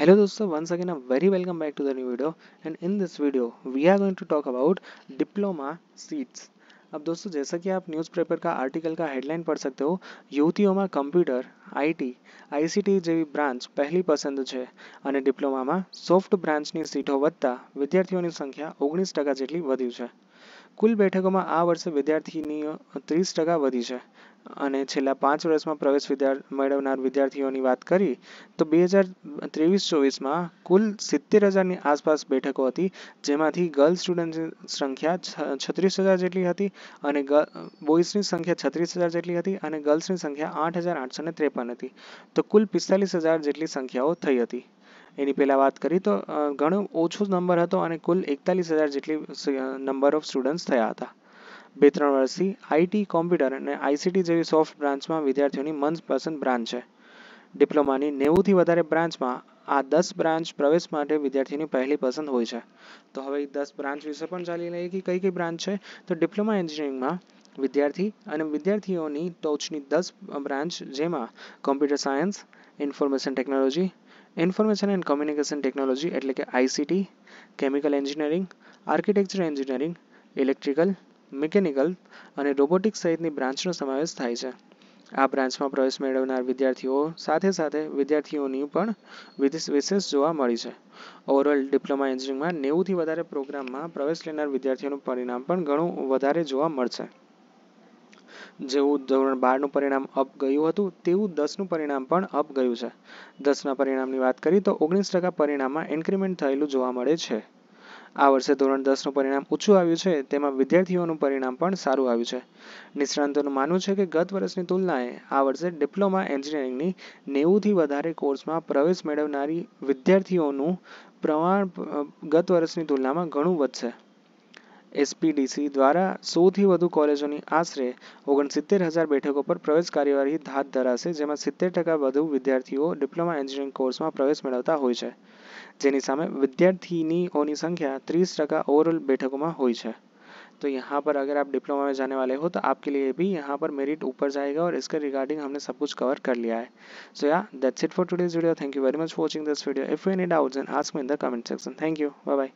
hello dosto once again a very welcome back to the new video and in this video we are going to talk about diploma seats अब दोस्तों जैसा कि आप newspaper का article का headline पढ़ सकते हो યુટીઓમાં કમ્પ્યુટર આઈટી આઈસીટી જેવી બ્રાન્ચ પહેલી પસંદ છે અને ડિપ્લોમામાં સોફ્ટ બ્રાન્ચની સીટો વધતા વિદ્યાર્થીઓની સંખ્યા ઓગણીસ ટકા જેટલી વધી છે કુલ બેઠકોમાં આ વર્ષે વિદ્યાર્થીનીઓ ત્રીસ ટકા વધી છે અને છેલ્લા પાંચ વર્ષમાં પ્રવેશ મેળવનાર વિદ્યાર્થીઓની વાત કરી તો બે હજાર ત્રેવીસ ચોવીસમાં કુલ સિત્તેર હજારની આસપાસ બેઠકો હતી જેમાંથી ગર્લ્સ સ્ટુડન્ટની સંખ્યા છત્રીસ હજાર જેટલી હતી અને બોયઝની સંખ્યા છત્રીસ હજાર જેટલી હતી અને ગર્લ્સની સંખ્યા આઠ હજાર આઠસો ત્રેપન હતી તો કુલ પિસ્તાલીસ હજાર જેટલી સંખ્યાઓ થઈ હતી એની પહેલાં વાત કરી તો ઘણો ઓછો નંબર હતો અને કુલ એકતાલીસ હજાર જેટલી નંબર ઓફ સ્ટુડન્ટ્સ થયા હતા બે ત્રણ વર્ષથી આઈટી કોમ્પ્યુટર અને આઈસીટી જેવી સોફ્ટ બ્રાન્ચમાં વિદ્યાર્થીઓની મનપસંદ બ્રાન્ચ છે ડિપ્લોમાની નેવુંથી વધારે બ્રાન્ચમાં આ દસ બ્રાન્ચ પ્રવેશ માટે વિદ્યાર્થીઓની પહેલી પસંદ હોય છે તો હવે દસ બ્રાન્ચ વિશે પણ ચાલી લઈએ કે કઈ કઈ બ્રાન્ચ છે તો ડિપ્લોમા એન્જિનિયરિંગમાં વિદ્યાર્થી અને વિદ્યાર્થીઓની ટોચની દસ બ્રાન્ચ જેમાં computer science information technology information and communication technology એટલે કે ICT chemical engineering architecture engineering electrical mechanical અને રોબોટિક્સ સહિતની બ્રાન્ચનો સમાવેશ થાય છે આ બ્રાન્ચમાં પ્રવેશ મેળવનાર વિદ્યાર્થીઓ સાથે સાથે વિદ્યાર્થીઓની પણ વિશેષ જોવા મળી છે ઓવરઓલ ડિપ્લોમા એન્જિનિયરિંગમાં નેવુંથી વધારે પ્રોગ્રામમાં પ્રવેશ લેનાર વિદ્યાર્થીઓનું પરિણામ પણ ઘણું વધારે જોવા મળશે જેવું ધોરણ બારનું પરિણામ અપ ગયું હતું તેવું દસનું પરિણામ પણ અપ ગયું છે દસના પરિણામની વાત કરીએ તો ઓગણીસ ટકા પરિણામમાં ઇન્ક્રીમેન્ટ થયેલું જોવા મળે છે આ વર્ષે ધોરણ દસનું પરિણામ ઊંચું આવ્યું છે તેમાં વિદ્યાર્થીઓનું પરિણામ પણ સારું આવ્યું છે નિષ્ણાંતોનું માનવું છે કે ગત વર્ષની તુલનાએ આ વર્ષે ડિપ્લોમા એન્જિનિયરિંગની નેવુંથી વધારે કોર્સમાં પ્રવેશ મેળવનારી વિદ્યાર્થીઓનું પ્રમાણ ગત વર્ષની તુલનામાં ઘણું વધશે એસપીડીસી દ્વારા સૌથી વધુ કોલેજોની આશરે ઓગણસિત્તેર હજાર બેઠકો પર પ્રવેશ કાર્યવાહી હાથ ધરાશે જેમાં સિત્તેર ટકા વધુ વિદ્યાર્થીઓ ડિપ્લોમા એન્જિનિયરિંગ કોર્સમાં પ્રવેશ મેળવતા હોય છે જેની સામે વિદ્યાર્થીનીઓની સંખ્યા ત્રીસ ટકા ઓવરઓલ બેઠकों हुई है तो यहाँ पर अगर आप डिप्लोमा में जाने वाले हो तो आपके लिए भी यहाँ पर मेरिट ऊपर जाएगा और इसके रिगार्डिंग हमने सब कुछ कवर कर लिया है so yeah that's it for today's video thank you very much watching this video if you any doubts and ask me in the comment section thank you bye bye